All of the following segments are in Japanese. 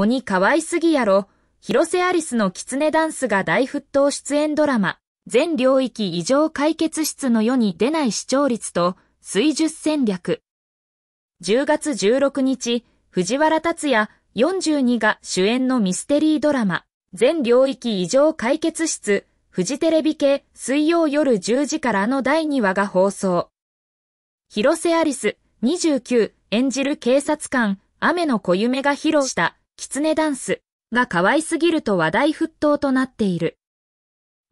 鬼可愛すぎやろ、広瀬アリスの狐ダンスが大沸騰出演ドラマ、全領域異常解決室の世に出ない視聴率と、水術戦略。10月16日、藤原達也42が主演のミステリードラマ、全領域異常解決室、フジテレビ系水曜夜10時からの第2話が放送。広瀬アリス29演じる警察官、雨の小夢が披露したキツネダンスが可愛すぎると話題沸騰となっている。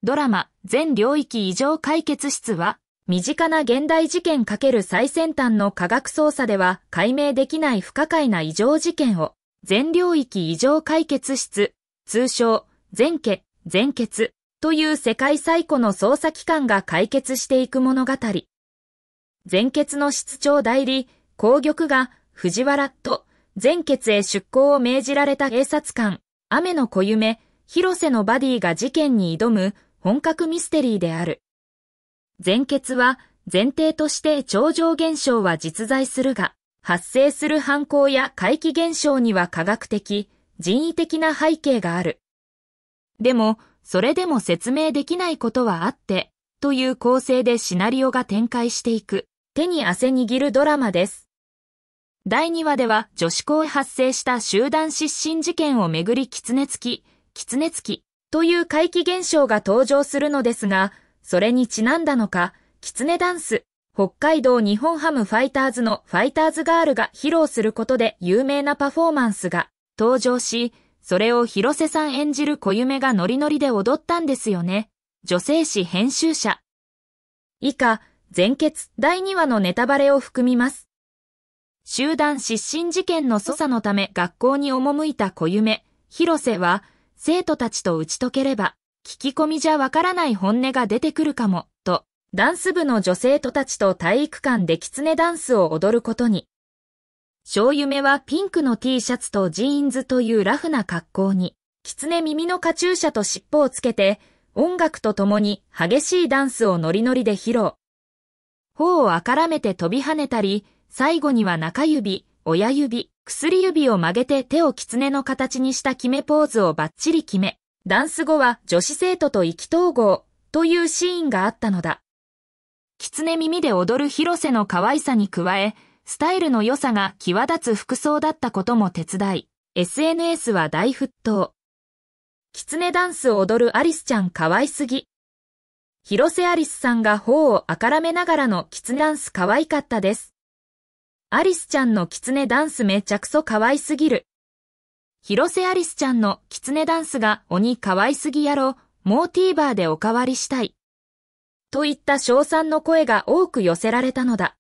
ドラマ、全領域異常解決室は、身近な現代事件かける最先端の科学捜査では解明できない不可解な異常事件を、全領域異常解決室、通称、全家、全決という世界最古の捜査機関が解決していく物語。全決の室長代理、紅玉が藤原と全決へ出向を命じられた警察官、雨の小夢、広瀬のバディが事件に挑む本格ミステリーである。全決は前提として超常現象は実在するが、発生する犯行や怪奇現象には科学的、人為的な背景がある。でも、それでも説明できないことはあって、という構成でシナリオが展開していく、手に汗握るドラマです。第2話では女子校発生した集団失神事件をめぐり狐付き、狐付きという怪奇現象が登場するのですが、それにちなんだのか、狐ダンス、北海道日本ハムファイターズのファイターズガールが披露することで有名なパフォーマンスが登場し、それを広瀬さん演じる小夢がノリノリで踊ったんですよね。女性誌編集者。以下、前決第2話のネタバレを含みます。集団失神事件の捜査のため学校に赴いた小夢、広瀬は、生徒たちと打ち解ければ、聞き込みじゃわからない本音が出てくるかも、と、ダンス部の女生徒たちと体育館で狐ダンスを踊ることに。小夢はピンクの T シャツとジーンズというラフな格好に、狐耳のカチューシャと尻尾をつけて、音楽と共に激しいダンスをノリノリで披露。頬をあからめて飛び跳ねたり、最後には中指、親指、薬指を曲げて手を狐の形にした決めポーズをバッチリ決め、ダンス後は女子生徒と意気投合というシーンがあったのだ。狐耳で踊る広瀬の可愛さに加え、スタイルの良さが際立つ服装だったことも手伝い、SNS は大沸騰。狐ダンスを踊るアリスちゃん可愛すぎ。広瀬アリスさんが頬をあからめながらの狐ダンス可愛かったです。アリスちゃんのキツネダンスめちゃくそ可愛すぎる。広瀬アリスちゃんのキツネダンスが鬼可愛すぎやろ、もう TVer でおかわりしたい。といった賞賛の声が多く寄せられたのだ。